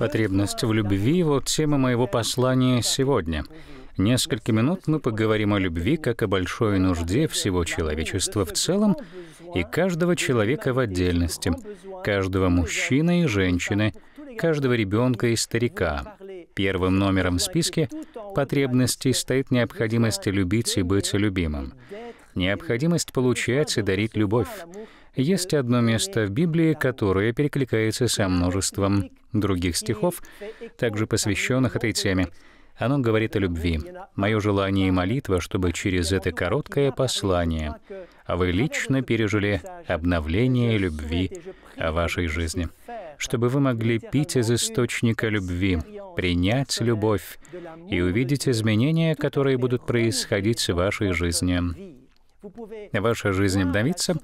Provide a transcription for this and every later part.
потребность в любви» — вот тема моего послания сегодня. Несколько минут мы поговорим о любви как о большой нужде всего человечества в целом и каждого человека в отдельности, каждого мужчины и женщины, каждого ребенка и старика. Первым номером в списке потребностей стоит необходимость любить и быть любимым, необходимость получать и дарить любовь, есть одно место в Библии, которое перекликается со множеством других стихов, также посвященных этой теме. Оно говорит о любви. Мое желание и молитва, чтобы через это короткое послание вы лично пережили обновление любви в вашей жизни, чтобы вы могли пить из источника любви, принять любовь и увидеть изменения, которые будут происходить в вашей жизни. Ваша жизнь обновится,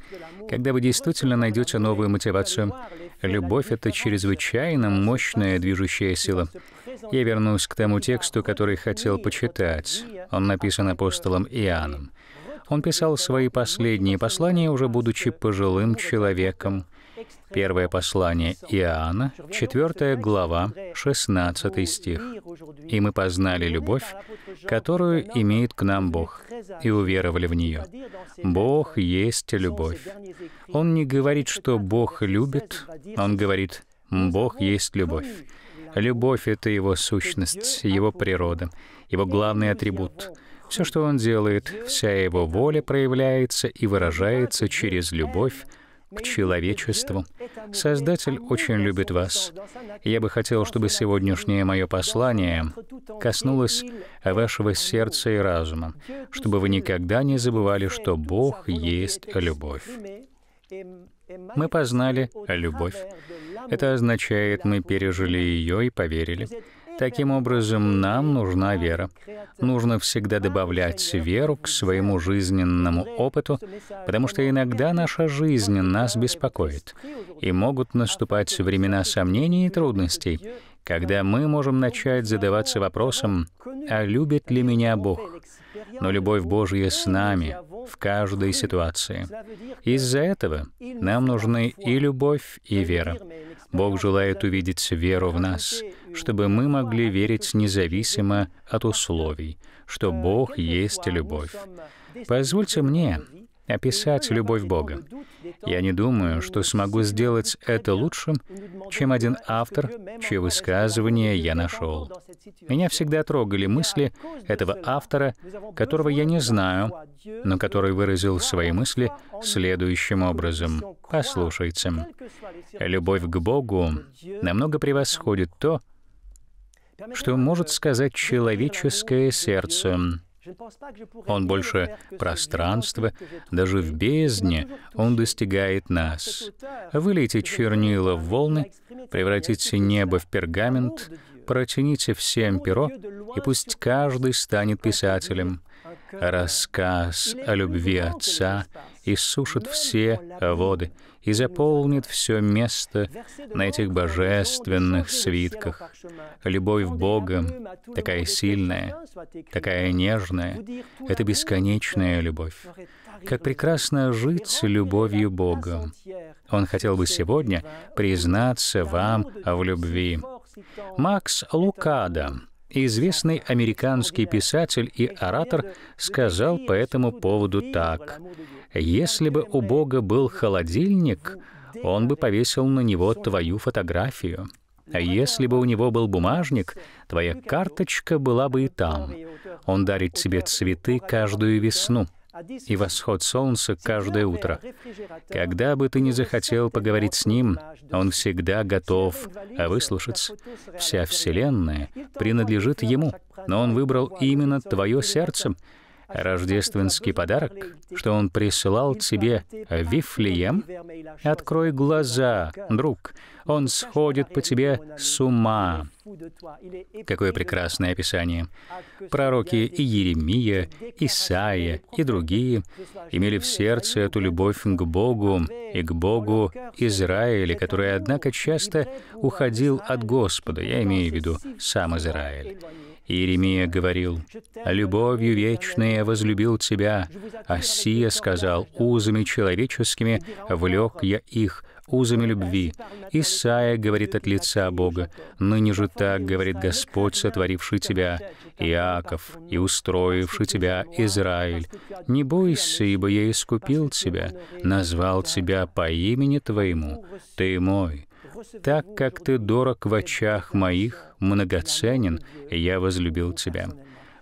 когда вы действительно найдете новую мотивацию. Любовь — это чрезвычайно мощная движущая сила. Я вернусь к тому тексту, который хотел почитать. Он написан апостолом Иоанном. Он писал свои последние послания, уже будучи пожилым человеком. Первое послание Иоанна, 4 глава, 16 стих. «И мы познали любовь, которую имеет к нам Бог, и уверовали в нее. Бог есть любовь». Он не говорит, что Бог любит, он говорит «Бог есть любовь». Любовь — это его сущность, его природа, его главный атрибут. Все, что он делает, вся его воля проявляется и выражается через любовь, к человечеству. Создатель очень любит вас. Я бы хотел, чтобы сегодняшнее мое послание коснулось вашего сердца и разума, чтобы вы никогда не забывали, что Бог есть любовь. Мы познали любовь. Это означает, мы пережили ее и поверили. Таким образом, нам нужна вера. Нужно всегда добавлять веру к своему жизненному опыту, потому что иногда наша жизнь нас беспокоит, и могут наступать времена сомнений и трудностей, когда мы можем начать задаваться вопросом, а любит ли меня Бог? Но любовь Божья с нами в каждой ситуации. Из-за этого нам нужны и любовь, и вера. Бог желает увидеть веру в нас — чтобы мы могли верить независимо от условий, что Бог есть любовь. Позвольте мне описать любовь Бога. Я не думаю, что смогу сделать это лучше, чем один автор, чье высказывание я нашел. Меня всегда трогали мысли этого автора, которого я не знаю, но который выразил свои мысли следующим образом. Послушайте. Любовь к Богу намного превосходит то, что может сказать человеческое сердце. Он больше пространства, даже в бездне он достигает нас. Вылейте чернила в волны, превратите небо в пергамент, протяните всем перо, и пусть каждый станет писателем. Рассказ о любви Отца иссушит все воды и заполнит все место на этих божественных свитках. Любовь Бога, такая сильная, такая нежная, это бесконечная любовь. Как прекрасно жить с любовью Бога. Он хотел бы сегодня признаться вам в любви. Макс Лукада, известный американский писатель и оратор сказал по этому поводу так. Если бы у Бога был холодильник, он бы повесил на него твою фотографию. А если бы у него был бумажник, твоя карточка была бы и там. Он дарит тебе цветы каждую весну и восход солнца каждое утро. Когда бы ты ни захотел поговорить с ним, он всегда готов выслушать. Вся Вселенная принадлежит ему, но он выбрал именно твое сердце — рождественский подарок, что он присылал тебе Вифлеем? Открой глаза, друг, он сходит по тебе с ума. Какое прекрасное описание. Пророки и Еремия, Исаия и другие имели в сердце эту любовь к Богу и к Богу Израиля, который, однако, часто уходил от Господа, я имею в виду сам Израиль. Иеремия говорил, «Любовью вечной я возлюбил тебя». асия сказал, «Узами человеческими влек я их, узами любви». Исаия говорит от лица Бога, «Ныне же так говорит Господь, сотворивший тебя, Иаков, и устроивший тебя, Израиль. Не бойся, ибо я искупил тебя, назвал тебя по имени твоему, ты мой» так как ты дорог в очах моих, многоценен, я возлюбил тебя.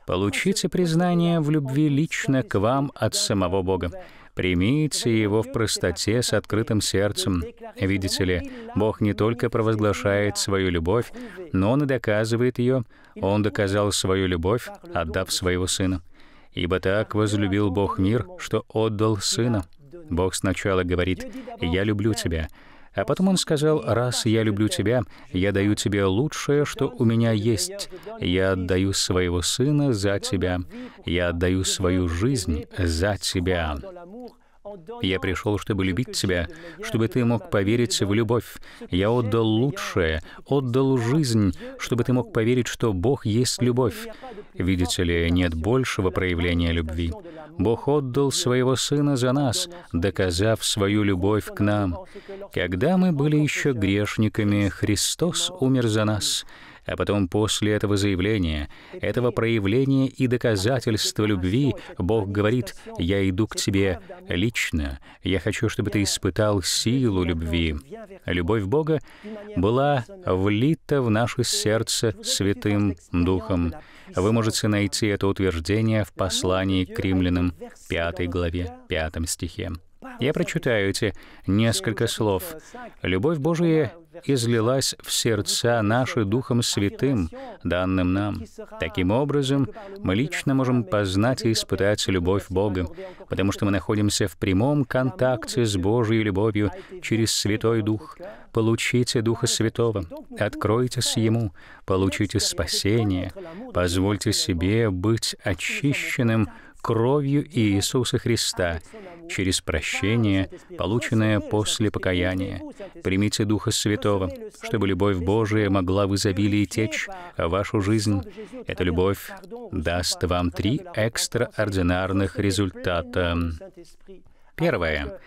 Получите признание в любви лично к вам от самого Бога. Примите его в простоте с открытым сердцем. Видите ли, Бог не только провозглашает свою любовь, но Он и доказывает ее. Он доказал свою любовь, отдав своего Сына. Ибо так возлюбил Бог мир, что отдал Сына. Бог сначала говорит «Я люблю тебя», а потом он сказал, «Раз я люблю тебя, я даю тебе лучшее, что у меня есть. Я отдаю своего сына за тебя. Я отдаю свою жизнь за тебя». Я пришел, чтобы любить тебя, чтобы ты мог поверить в любовь. Я отдал лучшее, отдал жизнь, чтобы ты мог поверить, что Бог есть любовь. Видите ли, нет большего проявления любви. Бог отдал Своего Сына за нас, доказав Свою любовь к нам. Когда мы были еще грешниками, Христос умер за нас. А потом после этого заявления, этого проявления и доказательства любви, Бог говорит, «Я иду к тебе лично, я хочу, чтобы ты испытал силу любви». Любовь Бога была влита в наше сердце Святым Духом. Вы можете найти это утверждение в послании к римлянам 5 главе 5 стихе. Я прочитаю эти несколько слов. «Любовь Божия излилась в сердца наши Духом Святым, данным нам. Таким образом, мы лично можем познать и испытать любовь Бога, потому что мы находимся в прямом контакте с Божьей любовью через Святой Дух. Получите Духа Святого, откройтесь Ему, получите спасение, позвольте себе быть очищенным кровью Иисуса Христа, через прощение, полученное после покаяния. Примите Духа Святого, чтобы любовь Божия могла в изобилии течь в а вашу жизнь. Эта любовь даст вам три экстраординарных результата. Первое.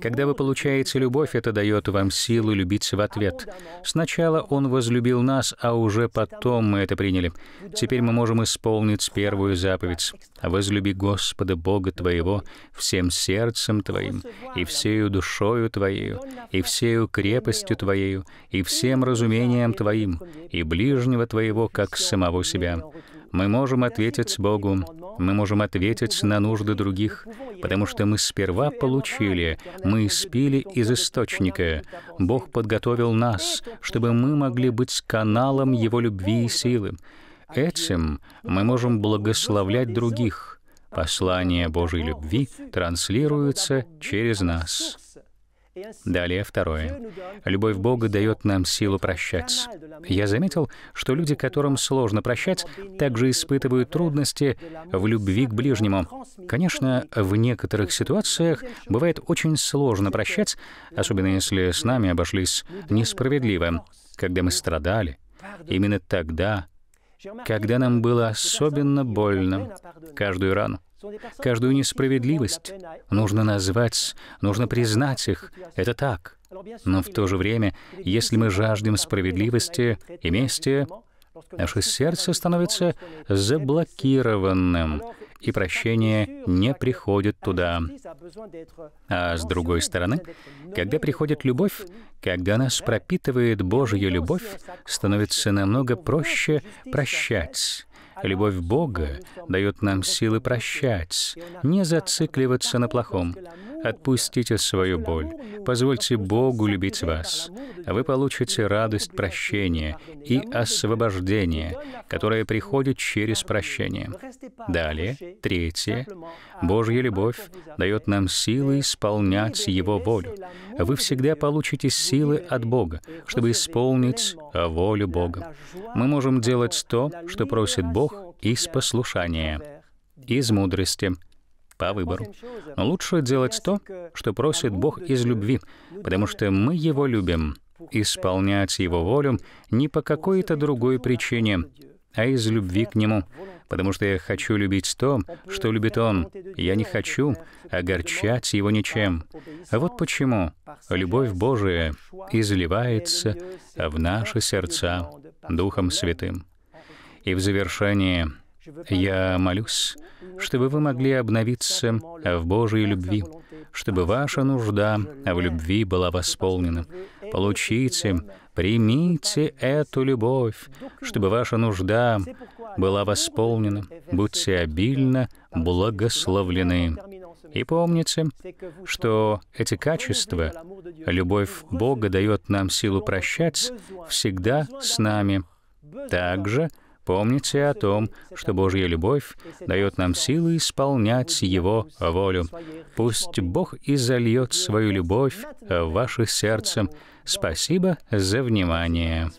Когда вы получаете любовь, это дает вам силу любить в ответ. Сначала Он возлюбил нас, а уже потом мы это приняли. Теперь мы можем исполнить первую заповедь. «Возлюби Господа Бога твоего всем сердцем твоим, и всею душою твоею, и всею крепостью твоею, и всем разумением твоим, и ближнего твоего, как самого себя». Мы можем ответить Богу, мы можем ответить на нужды других, потому что мы сперва получили, мы спили из источника. Бог подготовил нас, чтобы мы могли быть каналом Его любви и силы. Этим мы можем благословлять других. Послание Божьей любви транслируется через нас. Далее второе. Любовь Бога дает нам силу прощать. Я заметил, что люди, которым сложно прощать, также испытывают трудности в любви к ближнему. Конечно, в некоторых ситуациях бывает очень сложно прощать, особенно если с нами обошлись несправедливо, когда мы страдали. Именно тогда, когда нам было особенно больно, каждую рану. Каждую несправедливость нужно назвать, нужно признать их. Это так. Но в то же время, если мы жаждем справедливости и мести, наше сердце становится заблокированным, и прощение не приходит туда. А с другой стороны, когда приходит любовь, когда нас пропитывает Божья любовь, становится намного проще прощать. Любовь Бога дает нам силы прощать, не зацикливаться на плохом. Отпустите свою боль. Позвольте Богу любить вас. Вы получите радость прощения и освобождение, которое приходит через прощение. Далее, третье. Божья любовь дает нам силы исполнять Его волю. Вы всегда получите силы от Бога, чтобы исполнить волю Бога. Мы можем делать то, что просит Бог, из послушания из мудрости по выбору. Но лучше делать то, что просит Бог из любви, потому что мы Его любим. Исполнять Его волю не по какой-то другой причине, а из любви к Нему, потому что я хочу любить то, что любит Он. Я не хочу огорчать Его ничем. А вот почему любовь Божия изливается в наши сердца Духом Святым. И в завершении. Я молюсь, чтобы вы могли обновиться в Божьей любви, чтобы ваша нужда в любви была восполнена. Получите, примите эту любовь, чтобы ваша нужда была восполнена. Будьте обильно благословлены. И помните, что эти качества, любовь Бога дает нам силу прощать, всегда с нами. Также — Помните о том, что Божья любовь дает нам силы исполнять Его волю. Пусть Бог изольет свою любовь в ваше сердце. Спасибо за внимание.